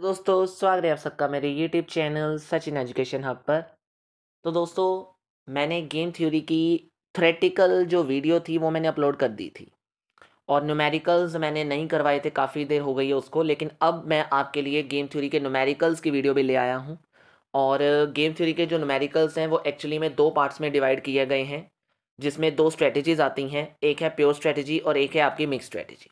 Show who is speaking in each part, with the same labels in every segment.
Speaker 1: दोस्तों स्वागत है आप सबका मेरे YouTube channel Sachin education hub पर तो दोस्तों मैंने गेम थ्योरी की थ्रेटिकल जो वीडियो थी वो मैंने अपलोड कर दी थी और न्यूमेरिकल्स मैंने नहीं करवाए थे काफ़ी देर हो गई है उसको लेकिन अब मैं आपके लिए गेम थ्योरी के न्यूमेरिकल्स की वीडियो भी ले आया हूँ और गेम थ्योरी के जो न्यूमेरिकल्स हैं वो एक्चुअली में दो पार्ट्स में डिवाइड किए गए हैं जिसमें दो स्ट्रैटेजीज आती हैं एक है प्योर स्ट्रैटेजी और एक है आपकी मिक्स स्ट्रैटेजी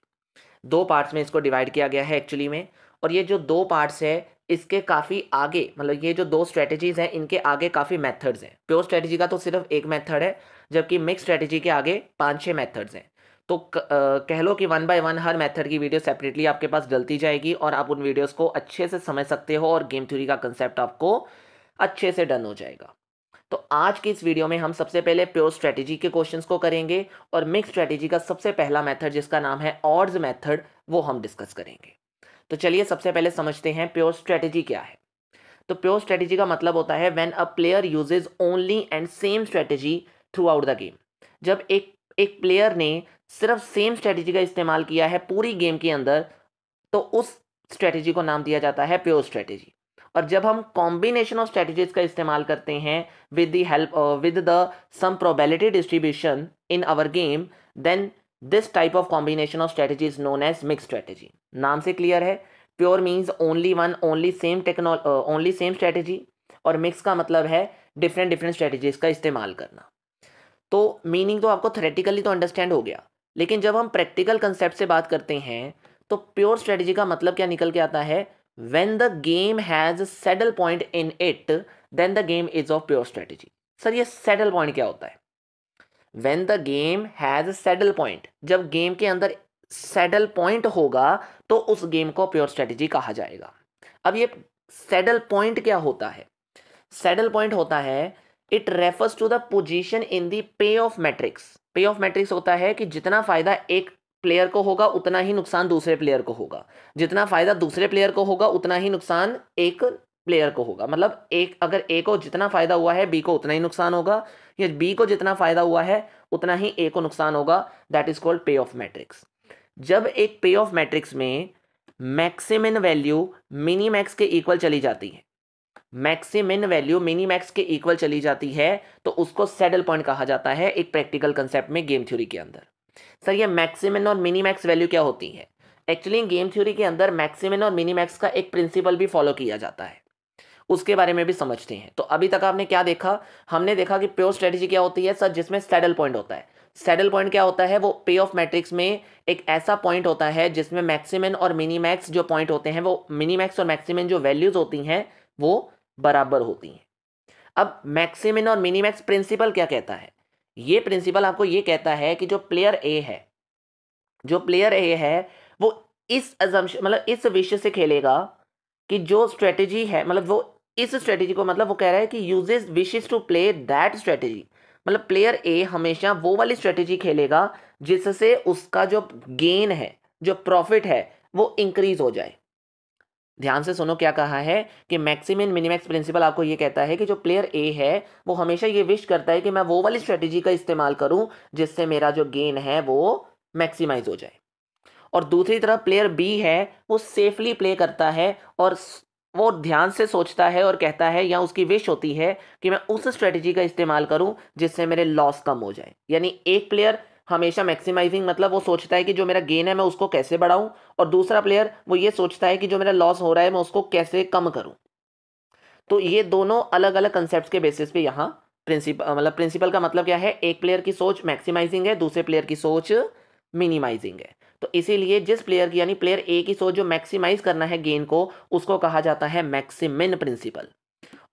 Speaker 1: दो पार्ट्स में इसको डिवाइड किया गया है एक्चुअली में और ये जो दो पार्ट्स है इसके काफ़ी आगे मतलब ये जो दो स्ट्रेटजीज़ हैं इनके आगे काफ़ी मेथड्स हैं प्योर स्ट्रेटजी का तो सिर्फ एक मेथड है जबकि मिक्स स्ट्रेटजी के आगे पाँच छः मेथड्स हैं तो कह लो कि वन बाय वन हर मेथड की वीडियो सेपरेटली आपके पास डलती जाएगी और आप उन वीडियोस को अच्छे से समझ सकते हो और गेम थ्योरी का कंसेप्ट आपको अच्छे से डन हो जाएगा तो आज की इस वीडियो में हम सबसे पहले प्योर स्ट्रेटेजी के क्वेश्चंस को करेंगे और मिक्स स्ट्रैटेजी का सबसे पहला मेथड जिसका नाम है ऑर्ड्स मेथड वो हम डिस्कस करेंगे तो चलिए सबसे पहले समझते हैं प्योर स्ट्रेटेजी क्या है तो प्योर स्ट्रेटेजी का मतलब होता है when a player uses only and same strategy throughout the game जब एक एक प्लेयर ने सिर्फ सेम स्ट्रेटेजी का इस्तेमाल किया है पूरी गेम के अंदर तो उस स्ट्रेटेजी को नाम दिया जाता है प्योर स्ट्रेटेजी और जब हम कॉम्बिनेशन ऑफ स्ट्रेटेजीज का इस्तेमाल करते हैं with the help with the some probability distribution in our game then this type of combination of strategy is known as mix strategy नाम से क्लियर है pure means only one only same टेक्नोल only same strategy और mix का मतलब है different different strategies का इस्तेमाल करना तो मीनिंग तो आपको थ्रेटिकली तो अंडरस्टैंड हो गया लेकिन जब हम प्रैक्टिकल कंसेप्ट से बात करते हैं तो प्योर स्ट्रेटेजी का मतलब क्या निकल के आता है when the game has saddle point in it then the game is of pure strategy sir ये सेटल पॉइंट क्या होता है when the game has saddle point जब गेम के अंदर सेटल पॉइंट होगा तो उस गेम को प्योर स्ट्रेटजी कहा जाएगा अब ये सेटल पॉइंट क्या होता है सेडल पॉइंट होता है it refers to the position in the payoff matrix payoff matrix होता है कि जितना फायदा एक प्लेयर को होगा उतना ही नुकसान दूसरे प्लेयर को होगा जितना फायदा दूसरे प्लेयर को होगा उतना ही नुकसान एक प्लेयर को होगा मतलब एक अगर ए को जितना फ़ायदा हुआ है बी को उतना ही नुकसान होगा या बी को जितना फ़ायदा हुआ है उतना ही ए को नुकसान होगा that is called payoff matrix जब एक पे ऑफ मैट्रिक्स में मैक्सिम वैल्यू मिनी मैक्स के इक्वल चली जाती है मैक्सिमिन वैल्यू मिनी मैक्स के इक्वल चली जाती है तो उसको सेडल पॉइंट कहा जाता है एक प्रैक्टिकल कंसेप्ट में गेम थ्योरी के अंदर सर ये मैक्सिम और मिनी मैक्स वैल्यू क्या होती है एक्चुअली गेम थ्योरी के अंदर मैक्सिमिन और मिनी मैक्स का एक प्रिंसिपल भी फॉलो किया जाता है उसके बारे में भी समझते हैं तो अभी तक आपने क्या देखा हमने देखा कि प्योर स्ट्रेटेजी क्या होती है सर जिसमें सैडल पॉइंट होता है सैडल पॉइंट क्या होता है वो पे ऑफ मैट्रिक्स में एक ऐसा पॉइंट होता है जिसमें मैक्सिमम और मिनीमैक्स जो पॉइंट होते हैं वो मिनीमैक्स और मैक्सिमम जो वैल्यूज होती हैं वो बराबर होती हैं अब मैक्सिमम और मिनीमैक्स प्रिंसिपल क्या कहता है ये प्रिंसिपल आपको ये कहता है कि जो प्लेयर ए है जो प्लेयर ए है वो इस मतलब इस विषय से खेलेगा कि जो स्ट्रेटेजी है मतलब वो इस स्ट्रेटेजी को मतलब वो कह रहा है कि uses wishes to play that strategy मतलब प्लेयर ए हमेशा वो वाली स्ट्रेटेजी खेलेगा जिससे उसका जो गेन है जो प्रॉफिट है वो इंक्रीज हो जाए ध्यान से सुनो क्या कहा है कि मैक्सिम एंड मिनिमैक्स प्रिंसिपल आपको ये कहता है कि जो प्लेयर ए है वो हमेशा ये विश करता है कि मैं वो वाली स्ट्रेटेजी का इस्तेमाल करूं जिससे मेरा जो गेन है वो मैक्सिमाइज हो जाए और दूसरी तरफ प्लेयर बी है वो सेफली प्ले करता है और वो ध्यान से सोचता है और कहता है या उसकी विश होती है कि मैं उस स्ट्रेटजी का इस्तेमाल करूं जिससे मेरे लॉस कम हो जाए यानी एक प्लेयर हमेशा मैक्सिमाइजिंग मतलब वो सोचता है कि जो मेरा गेन है मैं उसको कैसे बढ़ाऊं और दूसरा प्लेयर वो ये सोचता है कि जो मेरा लॉस हो रहा है मैं उसको कैसे कम करूँ तो ये दोनों अलग अलग कंसेप्ट के बेसिस पे यहाँ प्रिंसिपल मतलब प्रिंसिपल का मतलब क्या है एक प्लेयर की सोच मैक्सिमाइजिंग है दूसरे प्लेयर की सोच मिनिमाइजिंग है तो इसीलिए जिस प्लेयर की यानी प्लेयर ए की सोच जो मैक्सिमाइज करना है गेंद को उसको कहा जाता है मैक्सिमिन प्रिंसिपल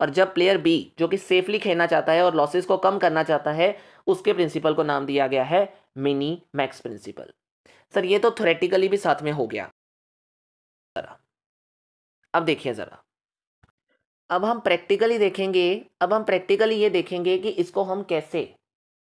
Speaker 1: और जब प्लेयर बी जो कि सेफली खेलना चाहता है और लॉसेस को कम करना चाहता है उसके प्रिंसिपल को नाम दिया गया है मिनी मैक्स प्रिंसिपल सर ये तो थोरेटिकली भी साथ में हो गया ज़रा अब देखिए ज़रा अब हम प्रैक्टिकली देखेंगे अब हम प्रैक्टिकली ये देखेंगे कि इसको हम कैसे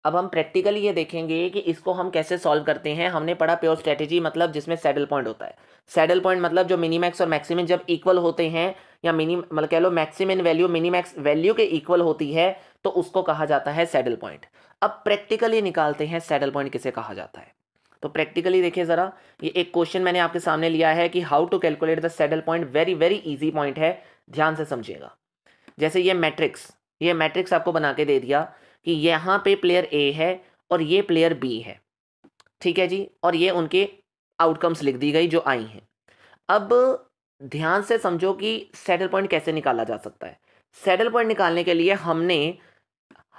Speaker 1: अब हम प्रैक्टिकली ये देखेंगे कि इसको हम कैसे सॉल्व करते हैं हमने पढ़ा प्योर स्ट्रेटेजी मतलब जिसमें सैडल पॉइंट होता है सैडल पॉइंट मतलब जो मिनीमैक्स और मैक्सिमम जब इक्वल होते हैं या मिनी मतलब कह लो मैक्सिम वैल्यू मिनीमैक्स वैल्यू के इक्वल होती है तो उसको कहा जाता है सैडल पॉइंट अब प्रैक्टिकली निकालते हैं सैडल पॉइंट किसे कहा जाता है तो प्रैक्टिकली देखिए ज़रा ये एक क्वेश्चन मैंने आपके सामने लिया है कि how to calculate the saddle point very very easy point है ध्यान से समझिएगा जैसे ये मैट्रिक्स ये मैट्रिक्स आपको बना के दे दिया कि यहाँ पे प्लेयर ए है और ये प्लेयर बी है ठीक है जी और ये उनके आउटकम्स लिख दी गई जो आई हैं अब ध्यान से समझो कि सेटल पॉइंट कैसे निकाला जा सकता है सेटल पॉइंट निकालने के लिए हमने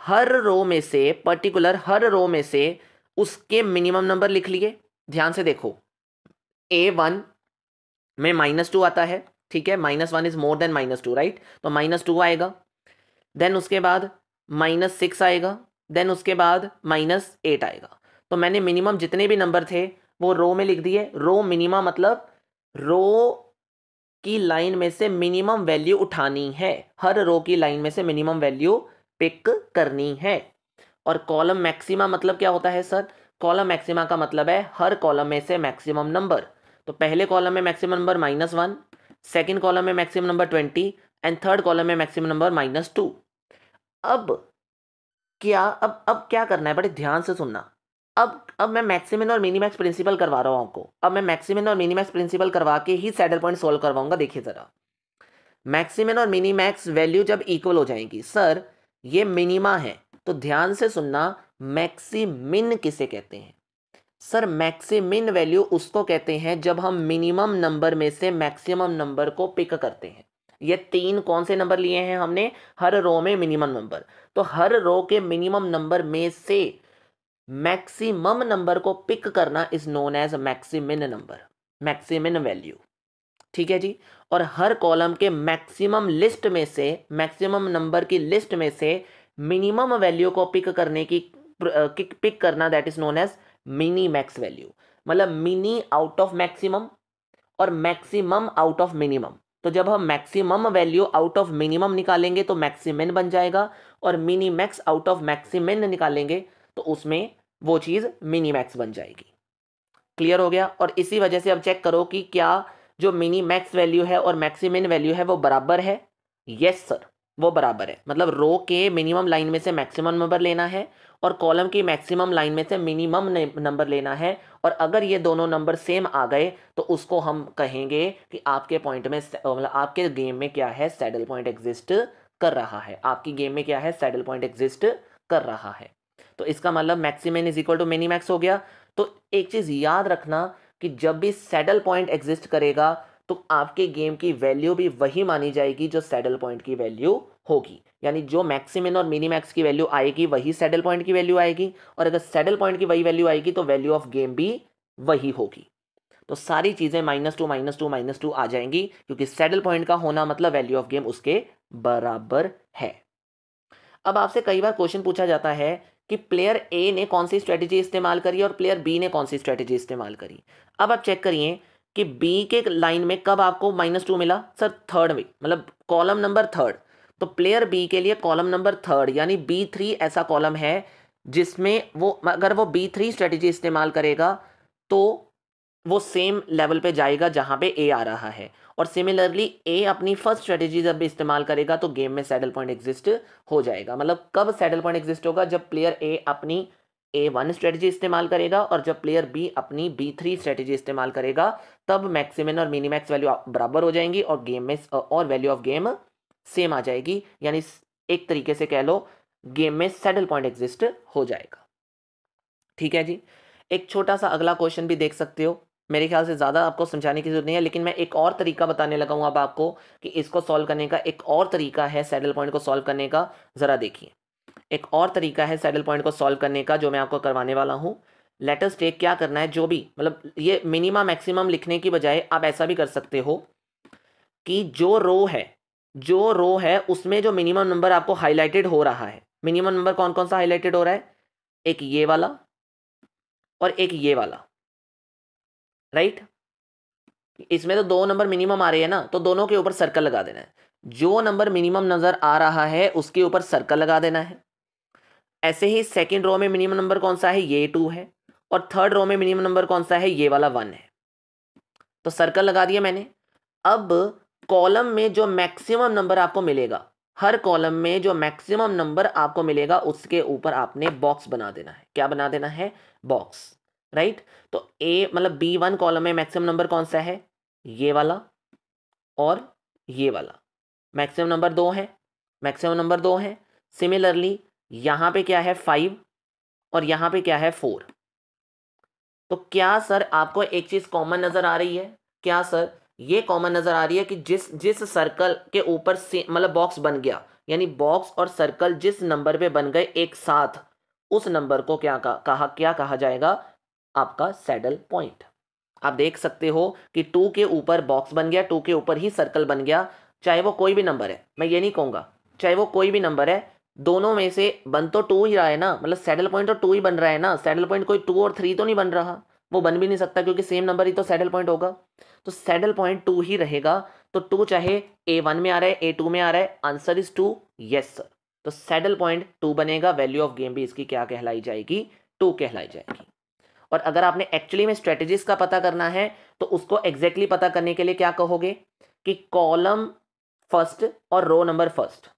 Speaker 1: हर रो में से पर्टिकुलर हर रो में से उसके मिनिमम नंबर लिख लिए ध्यान से देखो ए वन में माइनस टू आता है ठीक है minus one is more than minus two right तो माइनस टू आएगा देन उसके बाद माइनस सिक्स आएगा देन उसके बाद माइनस एट आएगा तो मैंने मिनिमम जितने भी नंबर थे वो रो में लिख दिए रो मिनिमा मतलब रो की लाइन में से मिनिमम वैल्यू उठानी है हर रो की लाइन में से मिनिमम वैल्यू पिक करनी है और कॉलम मैक्सिमा मतलब क्या होता है सर कॉलम मैक्सिमा का मतलब है हर कॉलम में से मैक्सिमम नंबर तो पहले कॉलम में maximum number minus one second column में maximum number twenty and third column में मैक्सिमम नंबर माइनस टू अब क्या अब अब क्या करना है बड़े ध्यान से सुनना अब अब मैं मैक्सिमिन और मिनीमैक्स प्रिंसिपल करवा रहा हूँ आपको अब मैं मैक्सिमिन और मिनीमैक्स प्रिंसिपल करवा के ही सैडल पॉइंट सॉल्व करवाऊंगा देखिए ज़रा मैक्सिमिन और मिनीमैक्स वैल्यू जब इक्वल हो जाएंगी सर ये मिनिमा है तो ध्यान से सुनना मैक्सिमिन किसे कहते हैं सर मैक्सिमिन वैल्यू उसको कहते हैं जब हम मिनिमम नंबर में से मैक्सिमम नंबर को पिक करते हैं ये तीन कौन से नंबर लिए हैं हमने हर रो में मिनिमम नंबर तो हर रो के मिनिमम नंबर में से मैक्सिमम नंबर को पिक करना is known as maximin number maximin value ठीक है जी और हर कॉलम के मैक्सिमम लिस्ट में से मैक्सिमम नंबर की लिस्ट में से मिनिमम वैल्यू को पिक करने की पिक करना that is known as minimax value मतलब मिनी आउट ऑफ मैक्सिमम और मैक्सिमम आउट ऑफ मिनिमम तो जब हम maximum value out of minimum निकालेंगे तो मैक्सिमिन बन जाएगा और minimax out of maximin निकालेंगे तो उसमें वो चीज़ मिनी मैक्स बन जाएगी क्लियर हो गया और इसी वजह से अब चेक करो कि क्या जो मिनी मैक्स वैल्यू है और मैक्सिमिन वैल्यू है वो बराबर है यस yes, सर वो बराबर है मतलब रो के मिनिमम लाइन में से मैक्सिमम नंबर लेना है और कॉलम की मैक्सिमम लाइन में से मिनिमम नंबर लेना है और अगर ये दोनों नंबर सेम आ गए तो उसको हम कहेंगे कि आपके पॉइंट में मतलब आपके गेम में क्या है सैडल पॉइंट एग्जिस्ट कर रहा है आपकी गेम में क्या है सैडल पॉइंट एग्जिस्ट कर रहा है तो इसका मतलब maximum is equal to minimax हो गया तो एक चीज़ याद रखना कि जब भी सैडल पॉइंट एग्जिस्ट करेगा तो आपके गेम की वैल्यू भी वही मानी जाएगी जो सैडल पॉइंट की वैल्यू होगी यानी जो मैक्सिमिन और मिनी मैक्स की वैल्यू आएगी वही सेडल पॉइंट की वैल्यू आएगी और अगर सेडल पॉइंट की वही वैल्यू आएगी तो वैल्यू ऑफ गेम भी वही होगी तो सारी चीज़ें minus two minus two minus two आ जाएंगी क्योंकि सेडल पॉइंट का होना मतलब वैल्यू ऑफ गेम उसके बराबर है अब आपसे कई बार क्वेश्चन पूछा जाता है कि प्लेयर ए ने कौन सी स्ट्रेटेजी इस्तेमाल करी और प्लेयर बी ने कौन सी स्ट्रेटेजी इस्तेमाल करी अब आप चेक करिए कि बी के लाइन में कब आपको माइनस टू मिला सर थर्ड में मतलब कॉलम नंबर थर्ड तो प्लेयर बी के लिए कॉलम नंबर थर्ड यानी बी थ्री ऐसा कॉलम है जिसमें वो अगर वो बी थ्री स्ट्रेटेजी इस्तेमाल करेगा तो वो सेम लेवल पे जाएगा जहाँ पे ए आ रहा है और सिमिलरली ए अपनी फर्स्ट स्ट्रेटेजी जब इस्तेमाल करेगा तो गेम में सैडल पॉइंट एग्जिस्ट हो जाएगा मतलब कब सैडल पॉइंट एग्जिस्ट होगा जब प्लेयर ए अपनी ए वन स्ट्रेटेजी इस्तेमाल करेगा और जब प्लेयर बी अपनी बी थ्री स्ट्रेटेजी इस्तेमाल करेगा तब मैक्सिमम और मिनीमैक्स वैल्यू बराबर हो जाएंगी और गेम में और वैल्यू ऑफ गेम सेम आ जाएगी यानी एक तरीके से कह लो गेम में सेटल पॉइंट एग्जिस्ट हो जाएगा ठीक है जी एक छोटा सा अगला क्वेश्चन भी देख सकते हो मेरे ख्याल से ज़्यादा आपको समझाने की जरूरत नहीं है लेकिन मैं एक और तरीका बताने लगा हूँ अब आपको कि इसको सॉल्व करने का एक और तरीका है सैडल पॉइंट को सॉल्व करने का ज़रा देखिए एक और तरीका है सैडल पॉइंट को सॉल्व करने का जो मैं आपको करवाने वाला हूँ लेटर्स टेक क्या करना है जो भी मतलब ये मिनिमम मैक्सिमम लिखने की बजाय आप ऐसा भी कर सकते हो कि जो रो है जो रो है उसमें जो मिनिमम नंबर आपको हाईलाइटेड हो रहा है मिनिमम नंबर कौन कौन सा हाईलाइटेड हो रहा है एक ये वाला और एक ये वाला राइट इसमें तो दो नंबर मिनिमम आ रहे हैं ना तो दोनों के ऊपर सर्कल लगा देना है जो नंबर मिनिमम नज़र आ रहा है उसके ऊपर सर्कल लगा देना है ऐसे ही सेकेंड रो में मिनिमम नंबर कौन सा है ये टू है और थर्ड रो में मिनिमम नंबर कौन सा है ये वाला वन है तो सर्कल लगा दिया मैंने अब कॉलम में जो मैक्सिमम नंबर आपको मिलेगा हर कॉलम में जो मैक्सिमम नंबर आपको मिलेगा उसके ऊपर आपने बॉक्स बना देना है क्या बना देना है बॉक्स राइट तो ए मतलब बी वन कॉलम में मैक्सिमम नंबर कौन सा है ये वाला और ये वाला मैक्सिमम नंबर दो है मैक्सिमम नंबर दो है सिमिलरली यहाँ पे क्या है फाइव और यहाँ पे क्या है फोर तो क्या सर आपको एक चीज़ कॉमन नज़र आ रही है क्या सर ये कॉमन नज़र आ रही है कि जिस जिस सर्कल के ऊपर मतलब बॉक्स बन गया यानी बॉक्स और सर्कल जिस नंबर पे बन गए एक साथ उस नंबर को क्या का, कहा क्या कहा जाएगा आपका सैडल पॉइंट आप देख सकते हो कि टू के ऊपर बॉक्स बन गया टू के ऊपर ही सर्कल बन गया चाहे वो कोई भी नंबर है मैं ये नहीं कहूँगा चाहे वो कोई भी नंबर है दोनों में से बन तो टू ही रहा है ना मतलब सैडल पॉइंट तो टू ही बन रहा है ना सैडल पॉइंट कोई टू और थ्री तो नहीं बन रहा वो बन भी नहीं सकता क्योंकि सेम नंबर ही तो सैडल पॉइंट होगा तो सैडल पॉइंट टू ही रहेगा तो टू चाहे ए वन में आ रहा है ए टू में आ रहा है answer is two yes sir तो सैडल पॉइंट टू बनेगा वैल्यू ऑफ गेम भी इसकी क्या कहलाई जाएगी टू कहलाई जाएगी और अगर आपने एक्चुअली में स्ट्रेटेजीज का पता करना है तो उसको एग्जैक्टली exactly पता करने के लिए क्या कहोगे कि कॉलम फर्स्ट और रो नंबर फर्स्ट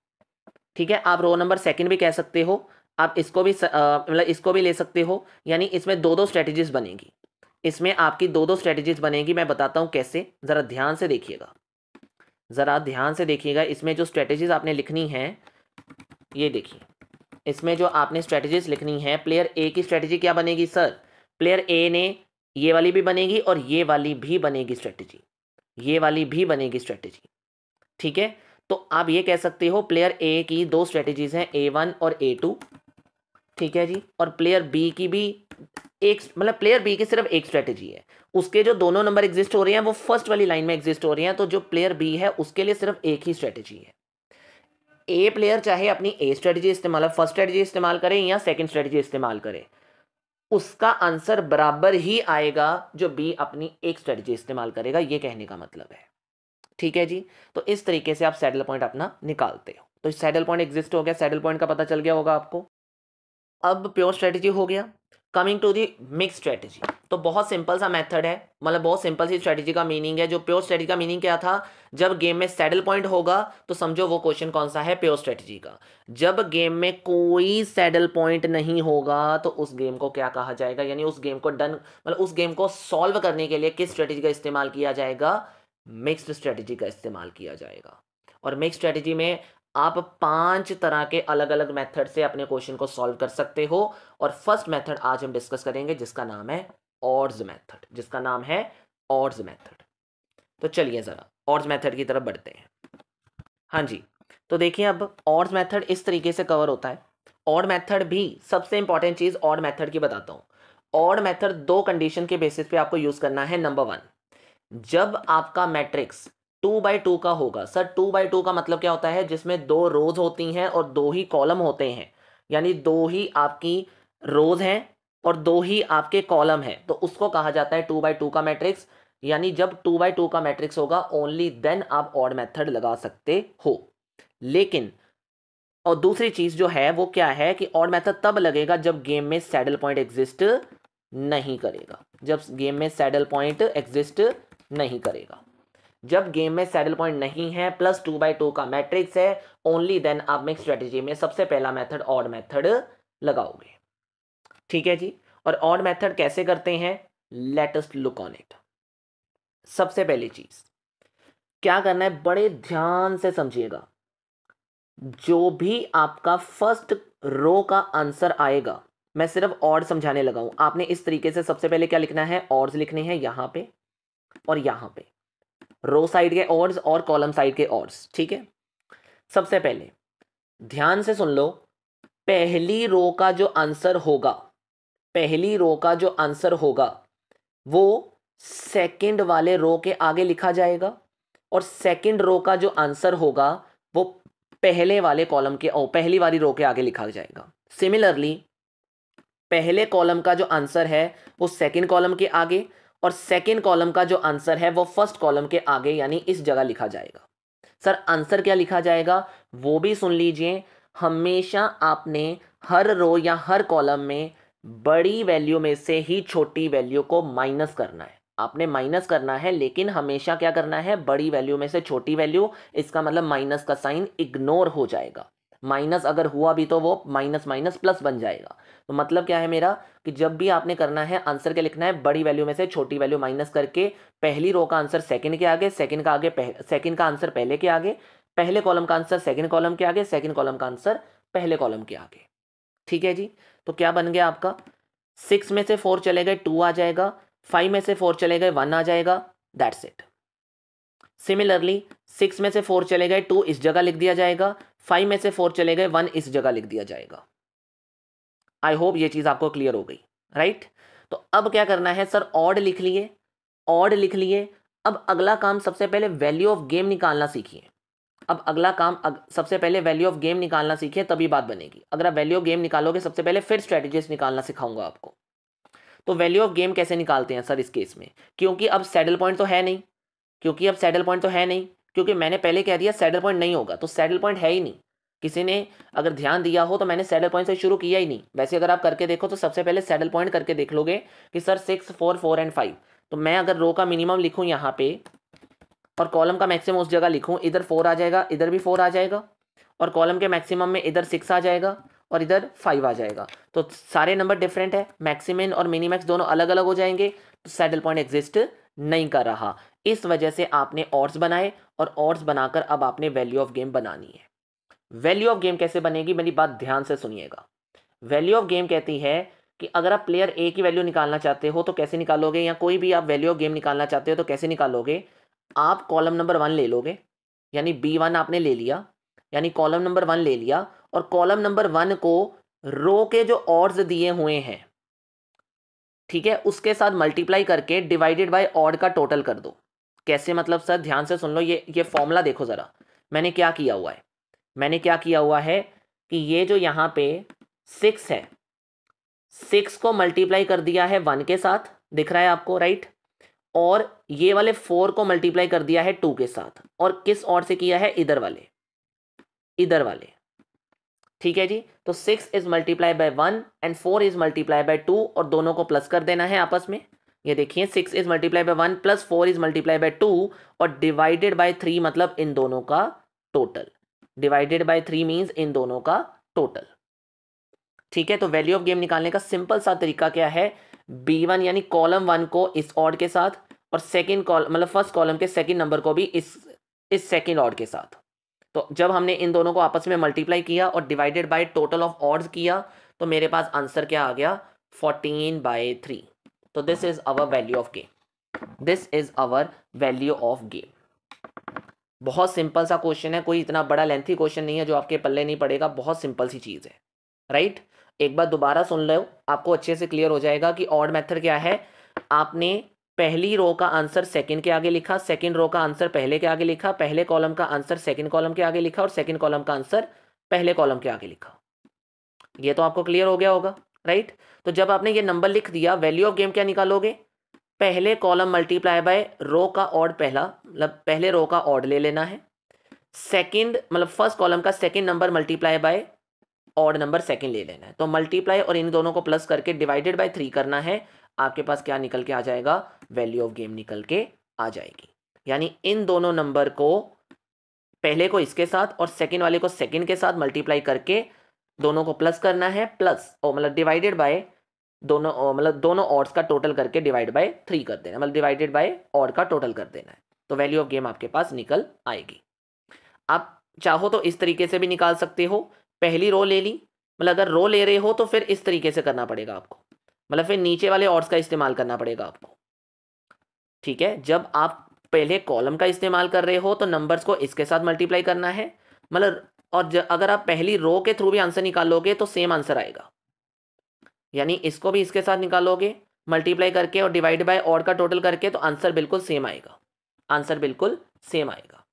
Speaker 1: ठीक है आप रो नंबर सेकेंड भी कह सकते हो आप इसको भी मतलब इसको भी ले सकते हो यानी इसमें दो दो स्ट्रेटजीज बनेगी इसमें आपकी दो दो स्ट्रेटजीज बनेगी मैं बताता हूँ कैसे ज़रा ध्यान से देखिएगा ज़रा ध्यान से देखिएगा इसमें जो स्ट्रेटजीज आपने लिखनी है ये देखिए इसमें जो आपने स्ट्रेटजीज लिखनी है प्लेयर ए की स्ट्रेटजी क्या बनेगी सर प्लेयर ए ने ये वाली भी बनेगी और ये वाली भी बनेगी स्ट्रेटजी ये वाली भी बनेगी स्ट्रेटजी ठीक है तो आप ये कह सकते हो प्लेयर ए की दो स्ट्रेटजीज हैं ए वन और ए टू ठीक है जी और प्लेयर बी की भी एक मतलब प्लेयर बी की सिर्फ एक स्ट्रेटेजी है उसके जो दोनों नंबर एग्जिस्ट हो रहे हैं वो फर्स्ट वाली लाइन में एग्जिस्ट हो रहे हैं तो जो प्लेयर बी है उसके लिए सिर्फ एक ही स्ट्रेटेजी है ए प्लेयर चाहे अपनी ए स्ट्रेटेजी इस्तेमाल फर्स्ट स्ट्रेटेजी इस्तेमाल करे या सेकेंड स्ट्रेटेजी इस्तेमाल करे उसका आंसर बराबर ही आएगा जो बी अपनी एक स्ट्रेटेजी इस्तेमाल करेगा ये कहने का मतलब है ठीक है जी तो इस तरीके से आप सैडल पॉइंट अपना निकालते हो तो सैडल पॉइंट एग्जिस्ट हो गया सैडल पॉइंट का पता चल गया होगा आपको अब प्योर स्ट्रेटेजी हो गया coming to the mix strategy तो बहुत सिंपल सा मेथड है मतलब बहुत सिंपल सी स्ट्रेटेजी का मीनिंग है जो प्योर स्ट्रेटेजी का मीनिंग क्या था जब गेम में सैडल पॉइंट होगा तो समझो वो क्वेश्चन कौन सा है प्योर स्ट्रेटेजी का जब गेम में कोई सैडल पॉइंट नहीं होगा तो उस गेम को क्या कहा जाएगा यानी उस गेम को डन मतलब उस गेम को सॉल्व करने के लिए किस स्ट्रेटेजी का इस्तेमाल किया जाएगा मिक्सड स्ट्रेटेजी का इस्तेमाल किया जाएगा और मिक्स स्ट्रेटेजी में आप पांच तरह के अलग अलग मेथड से अपने क्वेश्चन को सॉल्व कर सकते हो और फर्स्ट मेथड आज हम डिस्कस करेंगे जिसका नाम है ऑर्ड्स मेथड जिसका नाम है ऑर्ड्स मेथड तो चलिए ज़रा ऑर्ड्स मेथड की तरफ बढ़ते हैं हाँ जी तो देखिए अब ऑर्ड्स मेथड इस तरीके से कवर होता है ऑड मेथड भी सबसे इंपॉर्टेंट चीज़ ऑड मेथड की बताता हूँ ऑड मेथड दो कंडीशन के बेसिस पे आपको यूज़ करना है नंबर वन जब आपका मैट्रिक्स टू बाई टू का होगा सर टू बाई टू का मतलब क्या होता है जिसमें दो रोज होती हैं और दो ही कॉलम होते हैं यानी दो ही आपकी रोज हैं और दो ही आपके कॉलम हैं तो उसको कहा जाता है टू बाई टू का मैट्रिक्स यानी जब टू बाई टू का मैट्रिक्स होगा ओनली देन आप ऑड मेथड लगा सकते हो लेकिन और दूसरी चीज़ जो है वो क्या है कि ऑड मेथड तब लगेगा जब गेम में सैडल पॉइंट एग्जिस्ट नहीं करेगा जब गेम में सैडल पॉइंट एग्जिस्ट नहीं करेगा जब गेम में सैडल पॉइंट नहीं है प्लस टू बाई टू का मैट्रिक्स है ओनली देन आप मिक्स स्ट्रेटेजी में सबसे पहला मेथड ऑड मेथड लगाओगे ठीक है जी और ऑड मेथड कैसे करते हैं लेटेस्ट लुक ऑन इट सबसे पहली चीज क्या करना है बड़े ध्यान से समझिएगा जो भी आपका फर्स्ट रो का आंसर आएगा मैं सिर्फ ऑड समझाने लगा हूं आपने इस तरीके से सबसे पहले क्या लिखना है ऑर्ड्स लिखने हैं यहां पे और यहां पे रो साइड के ऑर्ड्स और कॉलम साइड के ऑर्ड्स ठीक है सबसे पहले ध्यान से सुन लो पहली रो का जो आंसर होगा पहली रो का जो आंसर होगा वो सेकंड वाले रो के आगे लिखा जाएगा और सेकंड रो का जो आंसर होगा वो पहले वाले कॉलम के ओ, पहली वाली रो के आगे लिखा जाएगा सिमिलरली पहले कॉलम का जो आंसर है वो सेकंड कॉलम के आगे और सेकेंड कॉलम का जो आंसर है वो फर्स्ट कॉलम के आगे यानी इस जगह लिखा जाएगा सर आंसर क्या लिखा जाएगा वो भी सुन लीजिए हमेशा आपने हर रो या हर कॉलम में बड़ी वैल्यू में से ही छोटी वैल्यू को माइनस करना है आपने माइनस करना है लेकिन हमेशा क्या करना है बड़ी वैल्यू में से छोटी वैल्यू इसका मतलब माइनस का साइन इग्नोर हो जाएगा माइनस अगर हुआ भी तो वो माइनस माइनस प्लस बन जाएगा तो मतलब क्या है मेरा कि जब भी आपने करना है आंसर क्या लिखना है बड़ी वैल्यू में से छोटी वैल्यू माइनस करके पहली रो का आंसर सेकंड के आगे सेकंड का आगे सेकंड का आंसर पहले के आगे पहले कॉलम का आंसर सेकंड कॉलम के आगे सेकंड कॉलम का आंसर पहले कॉलम के आगे ठीक है जी तो क्या बन गया आपका सिक्स में से फोर चले गए टू आ जाएगा फाइव में से फोर चले गए वन आ जाएगा दैट्स इट सिमिलरली सिक्स में से फोर चले गए टू इस जगह लिख दिया जाएगा फाइव में से फोर चले गए वन इस जगह लिख दिया जाएगा आई होप ये चीज़ आपको क्लियर हो गई राइट तो अब क्या करना है सर ऑड लिख लिए ऑड लिख लिए अब अगला काम सबसे पहले वैल्यू ऑफ गेम निकालना सीखिए अब अगला काम अग, सबसे पहले वैल्यू ऑफ गेम निकालना सीखिए तभी बात बनेगी अगर आप वैल्यू ऑफ गेम निकालोगे सबसे पहले फिर स्ट्रेटेजीज निकालना सिखाऊंगा आपको तो वैल्यू ऑफ गेम कैसे निकालते हैं सर इस केस में क्योंकि अब सेडल पॉइंट तो है नहीं क्योंकि अब सेडल पॉइंट तो है नहीं क्योंकि मैंने पहले कह दिया सैडल पॉइंट नहीं होगा तो सैडल पॉइंट है ही नहीं किसी ने अगर ध्यान दिया हो तो मैंने सैडल पॉइंट से शुरू किया ही नहीं वैसे अगर आप करके देखो तो सबसे पहले सैडल पॉइंट करके देख लोगे कि sir six four four and five तो मैं अगर रो का मिनिमम लिखूँ यहाँ पे और कॉलम का मैक्सिमम उस जगह लिखूँ इधर फोर आ जाएगा इधर भी फोर आ जाएगा और कॉलम के मैक्सिमम में इधर सिक्स आ जाएगा और इधर फाइव आ जाएगा तो सारे नंबर डिफरेंट है मैक्सिमम और मिनीमैक्स दोनों अलग अलग हो जाएंगे तो सैडल पॉइंट एग्जिस्ट नहीं कर रहा इस वजह से आपने ऑर्ड्स बनाए और ऑर्ड्स बनाकर अब आपने वैल्यू ऑफ गेम बनानी है वैल्यू ऑफ गेम कैसे बनेगी मेरी बात ध्यान से सुनिएगा वैल्यू ऑफ गेम कहती है कि अगर आप प्लेयर ए की वैल्यू निकालना चाहते हो तो कैसे निकालोगे या कोई भी आप वैल्यू ऑफ गेम निकालना चाहते हो तो कैसे निकालोगे आप कॉलम नंबर वन ले लोगे यानी बी वन आपने ले लिया यानी कॉलम नंबर वन ले लिया और कॉलम नंबर वन को रो के जो ऑर्ड्स दिए हुए हैं ठीक है उसके साथ मल्टीप्लाई करके डिवाइडेड बाय ऑड का टोटल कर दो कैसे मतलब सर ध्यान से सुन लो ये ये फॉर्मूला देखो ज़रा मैंने क्या किया हुआ है मैंने क्या किया हुआ है कि ये जो यहाँ पे सिक्स है सिक्स को मल्टीप्लाई कर दिया है वन के साथ दिख रहा है आपको राइट और ये वाले फोर को मल्टीप्लाई कर दिया है टू के साथ और किस और से किया है इधर वाले इधर वाले ठीक है जी तो six is multiply by one and four is multiply by two और दोनों को प्लस कर देना है आपस में ये देखिए six is multiply by one plus four is multiply by two और डिवाइडेड बाय थ्री मतलब इन दोनों का total divided by three means इन दोनों का टोटल ठीक है तो वैल्यू ऑफ गेम निकालने का सिंपल सा तरीका क्या है बी वन यानी कॉलम वन को इस ऑड के साथ और सेकेंड कॉलम मतलब फर्स्ट कॉलम के सेकेंड नंबर को भी इस इस सेकेंड ऑड के साथ तो जब हमने इन दोनों को आपस में मल्टीप्लाई किया और divided by total of odds किया तो मेरे पास आंसर क्या आ गया फोर्टीन बाय थ्री तो this is our value of game this is our value of game बहुत सिंपल सा क्वेश्चन है कोई इतना बड़ा लेंथी क्वेश्चन नहीं है जो आपके पल्ले नहीं पड़ेगा बहुत सिंपल सी चीज़ है राइट right? एक बार दोबारा सुन लो आपको अच्छे से क्लियर हो जाएगा कि ऑर्ड मेथड क्या है आपने पहली रो का आंसर सेकंड के आगे लिखा सेकंड रो का आंसर पहले के आगे लिखा पहले कॉलम का आंसर सेकंड कॉलम के आगे लिखा और सेकंड कॉलम का आंसर पहले कॉलम के आगे लिखा ये तो आपको क्लियर हो गया होगा राइट तो जब आपने ये नंबर लिख दिया वैल्यू ऑफ गेम क्या निकालोगे पहले कॉलम मल्टीप्लाई बाय रो का ऑड पहला मतलब पहले रो का ऑड ले लेना है सेकेंड मतलब फर्स्ट कॉलम का second number multiply by odd number second ले लेना है तो मल्टीप्लाई और इन दोनों को प्लस करके डिवाइडेड बाय थ्री करना है आपके पास क्या निकल के आ जाएगा वैल्यू ऑफ गेम निकल के आ जाएगी यानी इन दोनों नंबर को पहले को इसके साथ और सेकेंड वाले को सेकेंड के साथ मल्टीप्लाई करके दोनों को प्लस करना है प्लस और मतलब डिवाइडेड बाय दोनों मतलब दोनों ऑर्ड्स का टोटल करके डिवाइड बाय थ्री कर देना मतलब डिवाइडेड बाय ऑर्ड का टोटल कर देना है तो वैल्यू ऑफ गेम आपके पास निकल आएगी आप चाहो तो इस तरीके से भी निकाल सकते हो पहली रो ले ली मतलब अगर रो ले रहे हो तो फिर इस तरीके से करना पड़ेगा आपको मतलब फिर नीचे वाले ऑर्ड्स का इस्तेमाल करना पड़ेगा आपको ठीक है जब आप पहले कॉलम का इस्तेमाल कर रहे हो तो नंबर्स को इसके साथ मल्टीप्लाई करना है मतलब और अगर आप पहली रो के थ्रू भी आंसर निकालोगे तो सेम आंसर आएगा यानी इसको भी इसके साथ निकालोगे मल्टीप्लाई करके और डिवाइड बाय ऑड का टोटल करके तो आंसर बिल्कुल सेम आएगा आंसर बिल्कुल सेम आएगा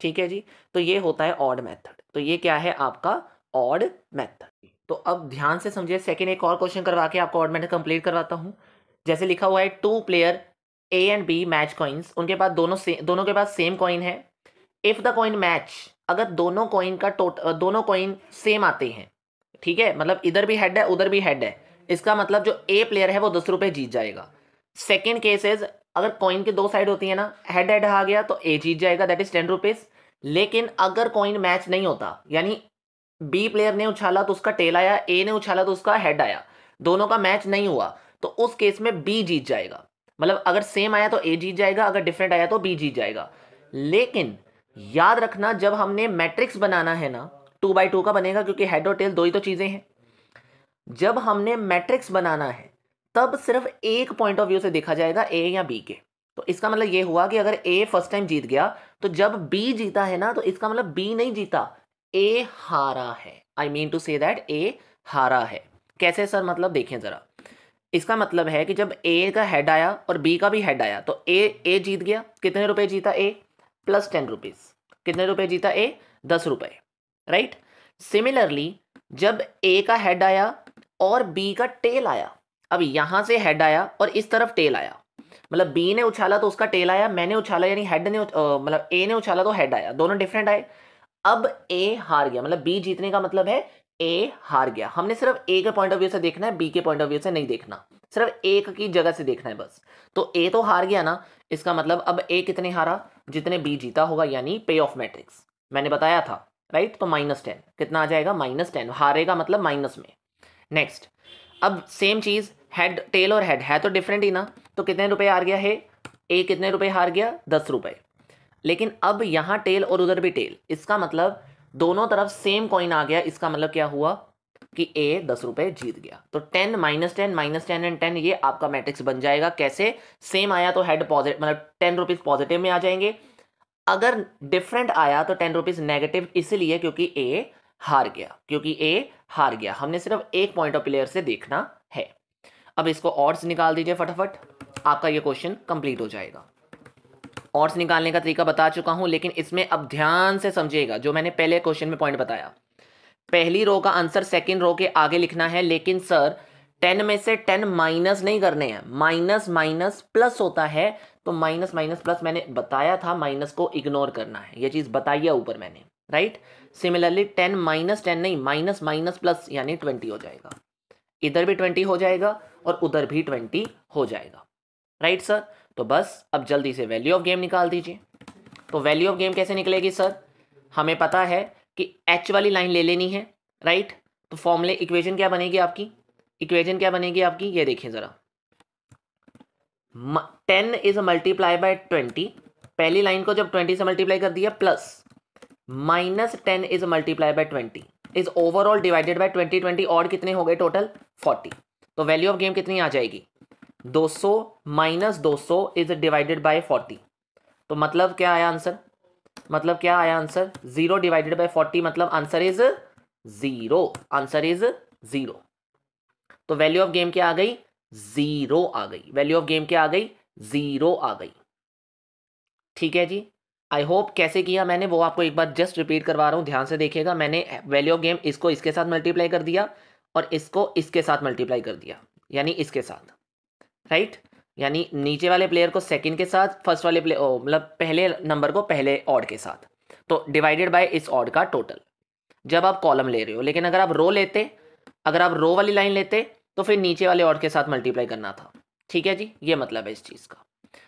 Speaker 1: ठीक है जी तो ये होता है ऑड मेथड तो ये क्या है आपका ऑड मेथड तो अब ध्यान से समझिए सेकेंड एक और क्वेश्चन करवा के आपको ऑर्डमेंट कंप्लीट करवाता हूँ जैसे लिखा हुआ है two player A and B match coins उनके पास दोनों से दोनों के पास सेम कॉइन है इफ़ द कॉइन मैच अगर दोनों कॉइन का टोट दोनों कॉइन सेम आते हैं ठीक है मतलब इधर भी हेड है उधर भी हेड है इसका मतलब जो ए प्लेयर है वो दस रुपये जीत जाएगा सेकेंड केस इज अगर कॉइन के दो साइड होती है ना हेड हेड आ गया तो ए जीत जाएगा दैट इज टेन रुपीज़ लेकिन अगर कॉइन मैच नहीं होता यानी बी प्लेयर ने उछाला तो उसका टेल आया ए ने उछाला तो उसका हेड आया दोनों का मैच नहीं हुआ तो उस केस में बी जीत जाएगा मतलब अगर सेम आया तो ए जीत जाएगा अगर डिफरेंट आया तो बी जीत जाएगा लेकिन याद रखना जब हमने मैट्रिक्स बनाना है ना टू बाई टू का बनेगा क्योंकि हेड और टेल दो ही तो चीज़ें हैं जब हमने मैट्रिक्स बनाना है तब सिर्फ एक पॉइंट ऑफ व्यू से देखा जाएगा ए या बी के तो इसका मतलब ये हुआ कि अगर ए फर्स्ट टाइम जीत गया तो जब बी जीता है ना तो इसका मतलब बी नहीं जीता ए हारा है I mean to say that A हारा है कैसे सर मतलब देखें ज़रा इसका मतलब है कि जब ए का हेड आया और बी का भी हेड आया तो ए ए जीत गया कितने रुपए जीता ए प्लस टेन रुपीज़ कितने रुपए जीता ए दस रुपए राइट सिमिलरली जब ए का हेड आया और बी का टेल आया अब यहां से हेड आया और इस तरफ टेल आया मतलब बी ने उछाला तो उसका टेल आया मैंने उछाला यानी हेड ने मतलब ए ने उछाला तो हेड आया दोनों डिफरेंट आए अब ए हार गया मतलब बी जीतने का मतलब है ए हार गया हमने सिर्फ ए के पॉइंट ऑफ व्यू से देखना है बी के पॉइंट ऑफ व्यू से नहीं देखना सिर्फ एक की जगह से देखना है बस तो ए तो हार गया ना इसका मतलब अब ए कितने हारा जितने बी जीता होगा यानी पे ऑफ मैट्रिक्स मैंने बताया था राइट तो माइनस टेन कितना आ जाएगा माइनस टेन हारेगा मतलब माइनस में नेक्स्ट अब सेम चीज़ हेड टेल और हेड है तो डिफरेंट ही ना तो कितने रुपए हार गया है ए कितने रुपए हार गया दस रुपए लेकिन अब यहाँ टेल और उधर भी टेल इसका मतलब दोनों तरफ सेम कॉइन आ गया इसका मतलब क्या हुआ कि ए दस रुपये जीत गया तो ten minus ten minus ten and ten ये आपका मैट्रिक्स बन जाएगा कैसे सेम आया तो हेड पॉजिटिव मतलब टेन रुपीज़ पॉजिटिव में आ जाएंगे अगर डिफरेंट आया तो टेन रुपीज़ नेगेटिव इसलिए क्योंकि ए हार गया क्योंकि ए हार गया हमने सिर्फ एक पॉइंट ऑफ प्लेयर से देखना है अब इसको ऑर्ड्स निकाल दीजिए फटाफट आपका ये क्वेश्चन कंप्लीट हो जाएगा ऑर्स निकालने का तरीका बता चुका हूं लेकिन इसमें अब ध्यान से समझिएगा जो मैंने पहले क्वेश्चन में पॉइंट बताया पहली रो का आंसर सेकेंड रो के आगे लिखना है लेकिन सर टेन में से टेन माइनस नहीं करने हैं माइनस माइनस प्लस होता है तो माइनस माइनस प्लस मैंने बताया था माइनस को इग्नोर करना है यह चीज़ बताई है ऊपर मैंने right similarly ten minus ten नहीं माइनस माइनस प्लस यानी ट्वेंटी हो जाएगा इधर भी ट्वेंटी हो जाएगा और उधर भी ट्वेंटी हो जाएगा राइट सर तो बस अब जल्दी से वैल्यू ऑफ गेम निकाल दीजिए तो वैल्यू ऑफ गेम कैसे निकलेगी सर हमें पता है कि एच वाली लाइन ले लेनी है राइट तो फॉर्मूले इक्वेशन क्या बनेगी आपकी इक्वेशन क्या बनेगी आपकी ये देखिए ज़रा ten is multiply by twenty पहली लाइन को जब ट्वेंटी से मल्टीप्लाई कर दिया plus minus ten is multiply by twenty is overall divided by twenty twenty और कितने हो गए टोटल फोर्टी तो वैल्यू ऑफ गेम कितनी आ जाएगी दो सौ माइनस दो सौ इज डिवाइडेड बाय फोर्टी तो मतलब क्या आया आंसर मतलब क्या आया answer zero divided by forty मतलब answer is zero answer is zero तो वैल्यू ऑफ गेम क्या आ गई जीरो आ गई वैल्यू ऑफ गेम क्या आ गई जीरो आ गई ठीक है जी आई होप कैसे किया मैंने वो आपको एक बार जस्ट रिपीट करवा रहा हूँ ध्यान से देखिएगा मैंने वैल्यू ऑफ गेम इसको इसके साथ मल्टीप्लाई कर दिया और इसको इसके साथ मल्टीप्लाई कर दिया यानी इसके साथ राइट यानी नीचे वाले प्लेयर को सेकंड के साथ फर्स्ट वाले प्ले मतलब पहले नंबर को पहले ऑड के साथ तो डिवाइडेड बाय इस ऑड का टोटल जब आप कॉलम ले रहे हो लेकिन अगर आप रो लेते अगर आप रो वाली लाइन लेते तो फिर नीचे वाले ऑड के साथ मल्टीप्लाई करना था ठीक है जी ये मतलब है इस चीज़ का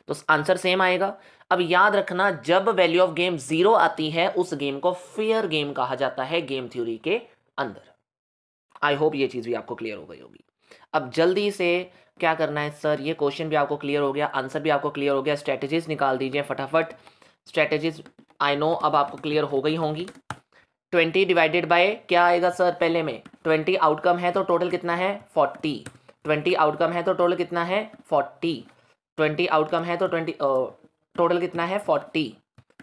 Speaker 1: तो आंसर सेम आएगा अब याद रखना जब वैल्यू ऑफ गेम जीरो आती है उस गेम को फेयर गेम कहा जाता है गेम थ्योरी के अंदर आई होप ये चीज़ भी आपको क्लियर हो गई होगी अब जल्दी से क्या करना है सर ये क्वेश्चन भी आपको क्लियर हो गया आंसर भी आपको क्लियर हो गया स्ट्रेटजीज निकाल दीजिए फटाफट स्ट्रेटजीज आई नो अब आपको क्लियर हो गई होंगी ट्वेंटी डिवाइडेड बाय क्या आएगा सर पहले में ट्वेंटी आउटकम है तो टोटल कितना है फोर्टी ट्वेंटी आउटकम है तो टोटल कितना है फोर्टी ट्वेंटी आउटकम है तो ट्वेंटी टोटल कितना है फोर्टी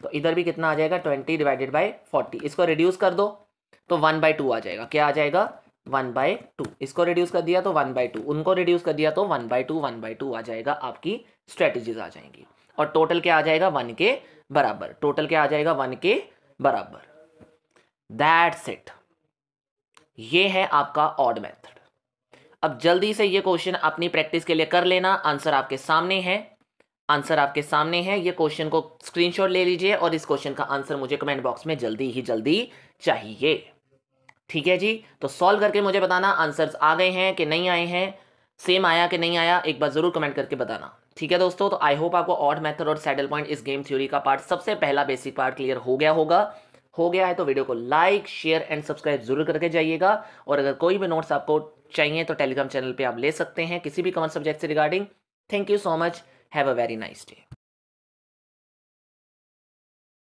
Speaker 1: तो इधर भी कितना आ जाएगा ट्वेंटी डिवाइडेड बाई फोर्टी इसको रिड्यूस कर दो तो वन बाई टू आ जाएगा क्या आ जाएगा वन बाय टू इसको रिड्यूस कर दिया तो वन बाय टू उनको रिड्यूस कर दिया तो one by two one by two आ जाएगा आपकी स्ट्रेटजीज आ जाएंगी और टोटल क्या आ जाएगा वन के बराबर टोटल क्या आ जाएगा वन के बराबर दैट्स इट ये है आपका ऑड मेथड अब जल्दी से ये क्वेश्चन अपनी प्रैक्टिस के लिए कर लेना आंसर आपके सामने है आंसर आपके सामने है ये क्वेश्चन को स्क्रीनशॉट ले लीजिए और इस क्वेश्चन का आंसर मुझे कमेंट बॉक्स में जल्दी ही जल्दी चाहिए ठीक है जी तो सॉल्व करके मुझे बताना आंसर्स आ गए हैं कि नहीं आए हैं सेम आया कि नहीं आया एक बार ज़रूर कमेंट करके बताना ठीक है दोस्तों तो आई होप आपको ऑड मेथड और सैडल पॉइंट इस गेम थ्योरी का पार्ट सबसे पहला बेसिक पार्ट क्लियर हो गया होगा हो गया है तो वीडियो को लाइक शेयर एंड सब्सक्राइब जरूर करके जाइएगा और अगर कोई भी नोट्स आपको चाहिए तो टेलीग्राम चैनल पर आप ले सकते हैं किसी भी कॉमन सब्जेक्ट से regarding thank you so much have a very nice day